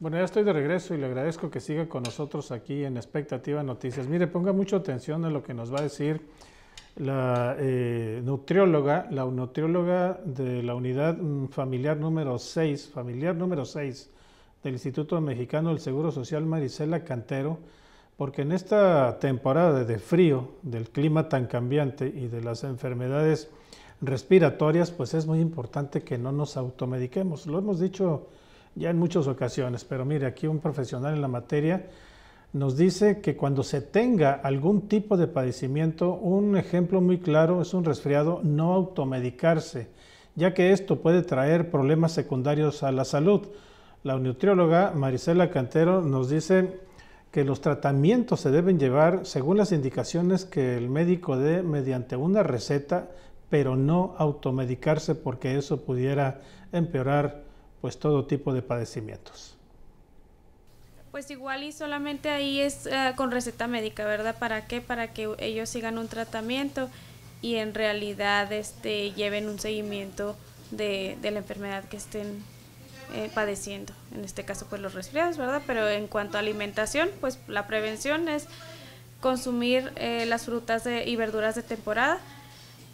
Bueno, ya estoy de regreso y le agradezco que siga con nosotros aquí en Expectativa Noticias. Mire, ponga mucha atención a lo que nos va a decir la eh, nutrióloga, la nutrióloga de la unidad mm, familiar número 6, familiar número 6 del Instituto Mexicano del Seguro Social Marisela Cantero, porque en esta temporada de frío, del clima tan cambiante y de las enfermedades respiratorias, pues es muy importante que no nos automediquemos. Lo hemos dicho ya en muchas ocasiones, pero mire, aquí un profesional en la materia nos dice que cuando se tenga algún tipo de padecimiento, un ejemplo muy claro es un resfriado, no automedicarse, ya que esto puede traer problemas secundarios a la salud. La nutrióloga Marisela Cantero nos dice que los tratamientos se deben llevar según las indicaciones que el médico dé mediante una receta, pero no automedicarse porque eso pudiera empeorar pues todo tipo de padecimientos. Pues igual y solamente ahí es eh, con receta médica, ¿verdad? ¿Para qué? Para que ellos sigan un tratamiento y en realidad este, lleven un seguimiento de, la enfermedad que estén eh, padeciendo. En este caso, pues los resfriados, ¿verdad? Pero en cuanto a alimentación, pues la prevención es consumir eh, las frutas y verduras de temporada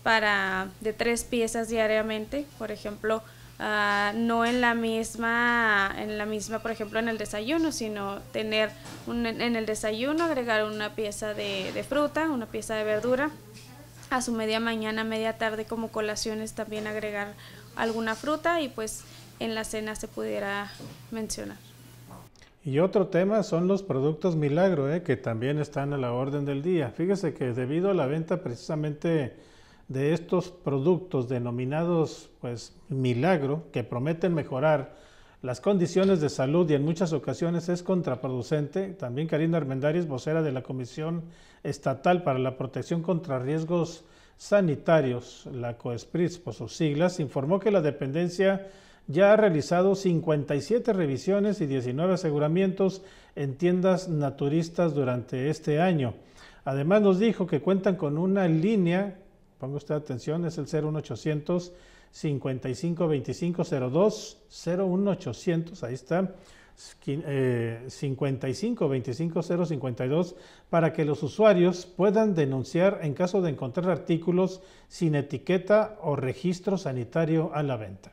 para de tres piezas diariamente, por ejemplo, Ah, no en la misma, en la misma, por ejemplo, en el desayuno, sino tener en el desayuno agregar una pieza de, fruta, una pieza de verdura, a su media mañana, media tarde como colaciones también agregar alguna fruta y pues en la cena se pudiera mencionar. Y otro tema son los productos milagro, eh, que también están a la orden del día. Fíjese que debido a la venta precisamente de estos productos denominados pues milagro que prometen mejorar las condiciones de salud y en muchas ocasiones es contraproducente. También Karina Armendáriz, vocera de la Comisión Estatal para la Protección contra Riesgos Sanitarios, la COESPRIS por sus siglas, informó que la dependencia ya ha realizado 57 revisiones y 19 aseguramientos en tiendas naturistas durante este año. Además nos dijo que cuentan con una línea ponga usted atención, es el 01800 55 01800, ahí está. 55 eh, para que los usuarios puedan denunciar en caso de encontrar artículos sin etiqueta o registro sanitario a la venta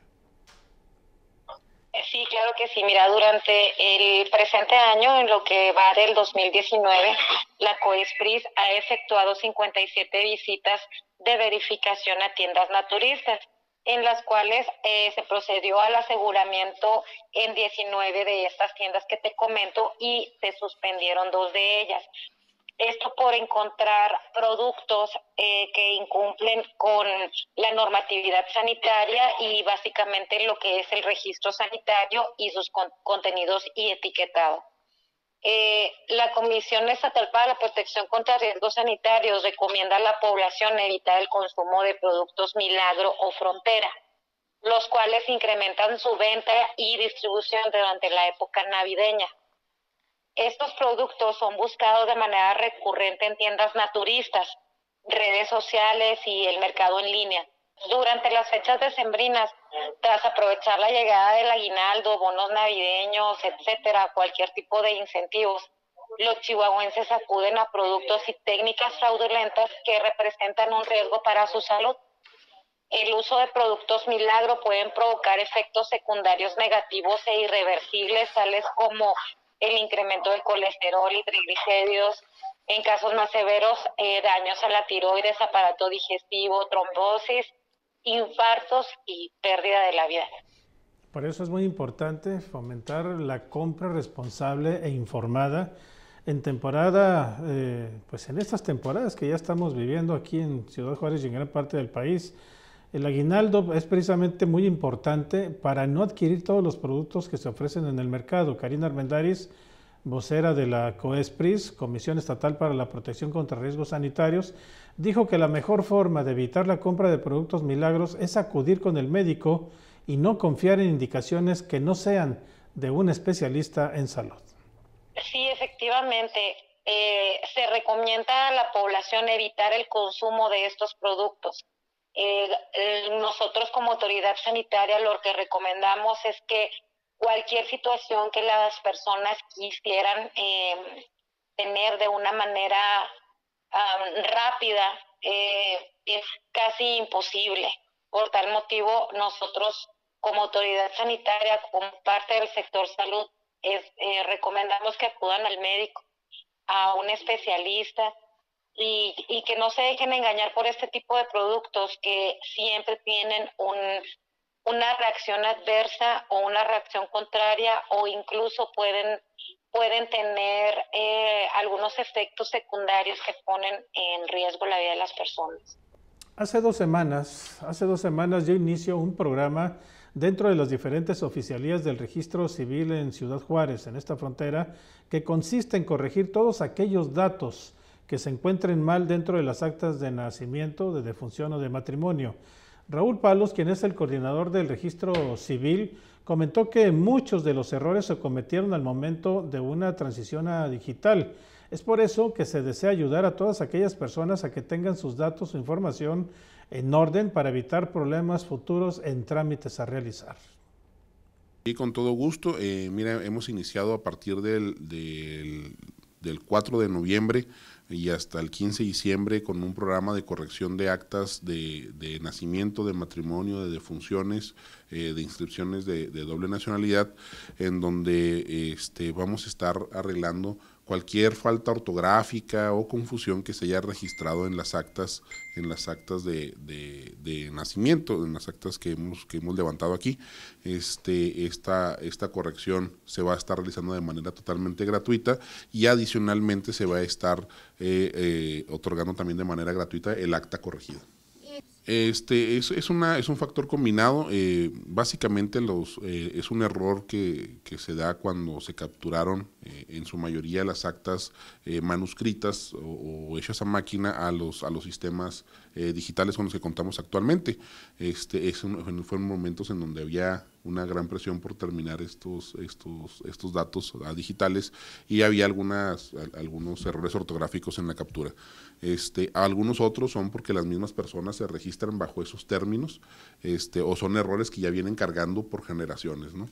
sí, mira, durante el presente año, en lo que va del 2019, la COESPRIS ha efectuado 57 visitas de verificación a tiendas naturistas, en las cuales eh, se procedió al aseguramiento en 19 de estas tiendas que te comento y se suspendieron dos de ellas. Esto por encontrar productos eh, que incumplen con la normatividad sanitaria y básicamente lo que es el registro sanitario y sus contenidos y etiquetado. Eh, la Comisión Estatal para la Protección contra Riesgos Sanitarios recomienda a la población evitar el consumo de productos milagro o frontera, los cuales incrementan su venta y distribución durante la época navideña. Estos productos son buscados de manera recurrente en tiendas naturistas, redes sociales y el mercado en línea. Durante las fechas decembrinas, tras aprovechar la llegada del aguinaldo, bonos navideños, etcétera, cualquier tipo de incentivos, los chihuahuenses acuden a productos y técnicas fraudulentas que representan un riesgo para su salud. El uso de productos milagro pueden provocar efectos secundarios negativos e irreversibles, tales como el incremento del colesterol y triglicéridos, en casos más severos, eh, daños a la tiroides, aparato digestivo, trombosis, infartos y pérdida de la vida. Por eso es muy importante fomentar la compra responsable e informada en temporada, eh, pues en estas temporadas que ya estamos viviendo aquí en Ciudad Juárez y en gran parte del país el aguinaldo es precisamente muy importante para no adquirir todos los productos que se ofrecen en el mercado. Karina Armendariz, vocera de la COESPRIS, Comisión Estatal para la Protección contra Riesgos Sanitarios, dijo que la mejor forma de evitar la compra de productos milagros es acudir con el médico y no confiar en indicaciones que no sean de un especialista en salud. Sí, efectivamente. Eh, se recomienda a la población evitar el consumo de estos productos eh, eh, nosotros como autoridad sanitaria lo que recomendamos es que cualquier situación que las personas quisieran eh, tener de una manera rápida es casi imposible. Por tal motivo, nosotros como autoridad sanitaria, como parte del sector salud, es, recomendamos que acudan al médico, a un especialista, y, que no se dejen engañar por este tipo de productos que siempre tienen una reacción adversa o una reacción contraria o incluso pueden pueden tener eh, algunos efectos secundarios que ponen en riesgo la vida de las personas. Hace dos semanas, hace dos semanas yo inicio un programa dentro de las diferentes oficialías del registro civil en Ciudad Juárez, en esta frontera, que consiste en corregir todos aquellos datos que se encuentren mal dentro de las actas de nacimiento, de defunción o de matrimonio. Raúl Palos, quien es el coordinador del registro civil, comentó que muchos de los errores se cometieron al momento de una transición a digital. Es por eso que se desea ayudar a todas aquellas personas a que tengan sus datos o información en orden para evitar problemas futuros en trámites a realizar. Y con todo gusto, eh, mira, hemos iniciado a partir del, del, del 4 de noviembre y hasta el 15 de diciembre con un programa de corrección de actas de, de nacimiento, de matrimonio, de defunciones, eh, de inscripciones de, de, doble nacionalidad, en donde este, vamos a estar arreglando cualquier falta ortográfica o confusión que se haya registrado en las actas, en las actas de, de, nacimiento, en las actas que hemos, que hemos levantado aquí. Este, esta, esta corrección se va a estar realizando de manera totalmente gratuita y adicionalmente se va a estar eh, eh, otorgando también de manera gratuita el acta corregida. Este, es, es, una, es un factor combinado. Eh, básicamente los, eh, es un error que, que, se da cuando se capturaron eh, en su mayoría las actas manuscritas o, hechas a máquina a los, a los sistemas digitales con los que contamos actualmente. Este, es fueron momentos en donde había una gran presión por terminar estos, estos, estos datos ah, digitales y había algunas, algunos errores ortográficos en la captura. Este, algunos otros son porque las mismas personas se registran bajo esos términos este, o son errores que ya vienen cargando por generaciones. ¿no?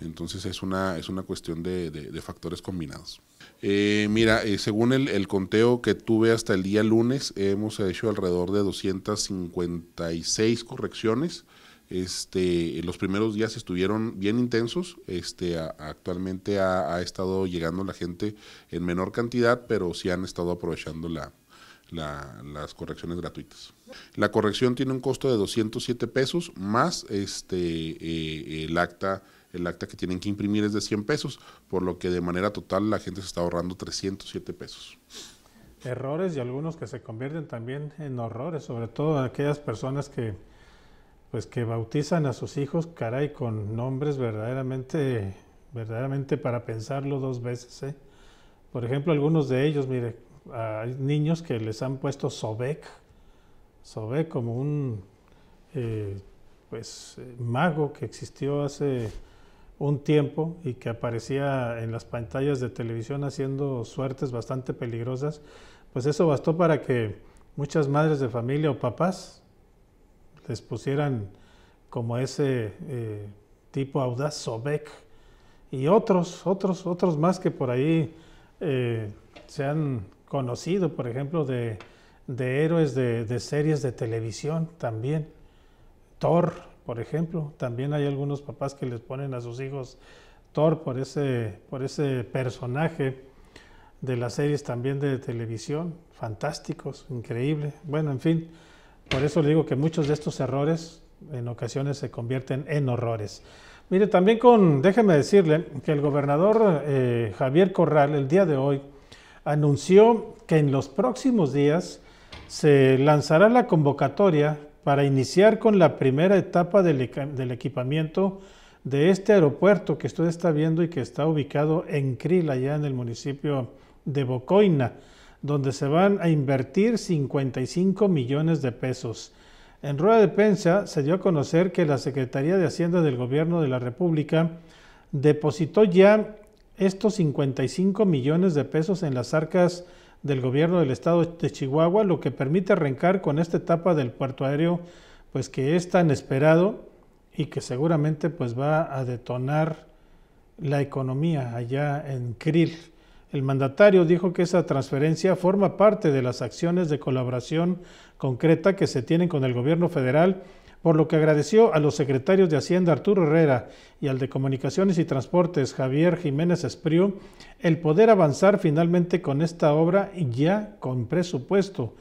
Entonces es una, es una cuestión de, factores combinados. Eh, mira, eh, según el, el, conteo que tuve hasta el día lunes, hemos hecho alrededor de 256 correcciones. Este, los primeros días estuvieron bien intensos. Este, actualmente ha, estado llegando la gente en menor cantidad, pero sí han estado aprovechando las correcciones gratuitas. La corrección tiene un costo de 207 pesos más este, eh, el acta el acta que tienen que imprimir es de 100 pesos, por lo que de manera total la gente se está ahorrando 307 pesos. Errores y algunos que se convierten también en horrores, sobre todo aquellas personas que, pues que bautizan a sus hijos, caray, con nombres verdaderamente, verdaderamente para pensarlo dos veces. ¿eh? Por ejemplo, algunos de ellos, mire, hay niños que les han puesto Sobek, Sobek como un eh, pues, eh, mago que existió hace un tiempo y que aparecía en las pantallas de televisión haciendo suertes bastante peligrosas, pues eso bastó para que muchas madres de familia o papás les pusieran como ese eh, tipo audaz, Sobek, y otros, otros, otros más que por ahí eh, se han conocido, por ejemplo, de, héroes de, de, series de televisión también. Thor, por ejemplo, también hay algunos papás que les ponen a sus hijos Thor por ese, por ese personaje de las series también de televisión, fantásticos, increíble. Bueno, en fin, por eso le digo que muchos de estos errores en ocasiones se convierten en horrores. Mire, también con, déjeme decirle que el gobernador eh, Javier Corral el día de hoy anunció que en los próximos días se lanzará la convocatoria para iniciar con la primera etapa del, equipamiento de este aeropuerto que usted está viendo y que está ubicado en Kril, allá en el municipio de Bocoina donde se van a invertir 55 millones de pesos. En rueda de prensa se dio a conocer que la Secretaría de Hacienda del Gobierno de la República depositó ya estos 55 millones de pesos en las arcas del gobierno del estado de Chihuahua, lo que permite arrancar con esta etapa del puerto aéreo, pues que es tan esperado y que seguramente pues va a detonar la economía allá en Krill. El mandatario dijo que esa transferencia forma parte de las acciones de colaboración concreta que se tienen con el gobierno federal, por lo que agradeció a los secretarios de Hacienda Arturo Herrera y al de Comunicaciones y Transportes Javier Jiménez Espriu el poder avanzar finalmente con esta obra ya con presupuesto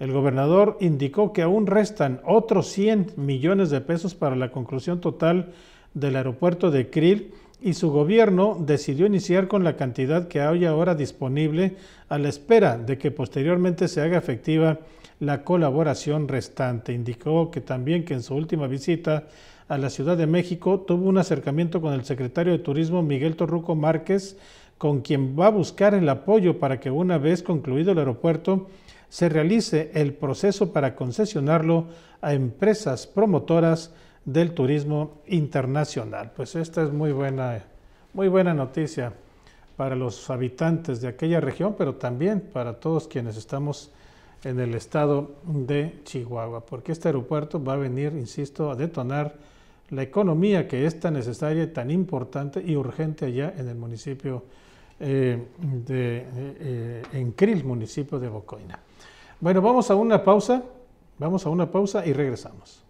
el gobernador indicó que aún restan otros 100 millones de pesos para la conclusión total del aeropuerto de Krill y su gobierno decidió iniciar con la cantidad que hay ahora disponible a la espera de que posteriormente se haga efectiva la colaboración restante. Indicó que también que en su última visita a la Ciudad de México tuvo un acercamiento con el secretario de Turismo Miguel Torruco Márquez, con quien va a buscar el apoyo para que una vez concluido el aeropuerto se realice el proceso para concesionarlo a empresas promotoras del turismo internacional. Pues esta es muy buena, muy buena noticia para los habitantes de aquella región, pero también para todos quienes estamos en el estado de Chihuahua, porque este aeropuerto va a venir, insisto, a detonar la economía que es tan necesaria, tan importante y urgente allá en el municipio eh, eh, eh, en Cril, municipio de Bocoina. Bueno, vamos a una pausa, vamos a una pausa y regresamos.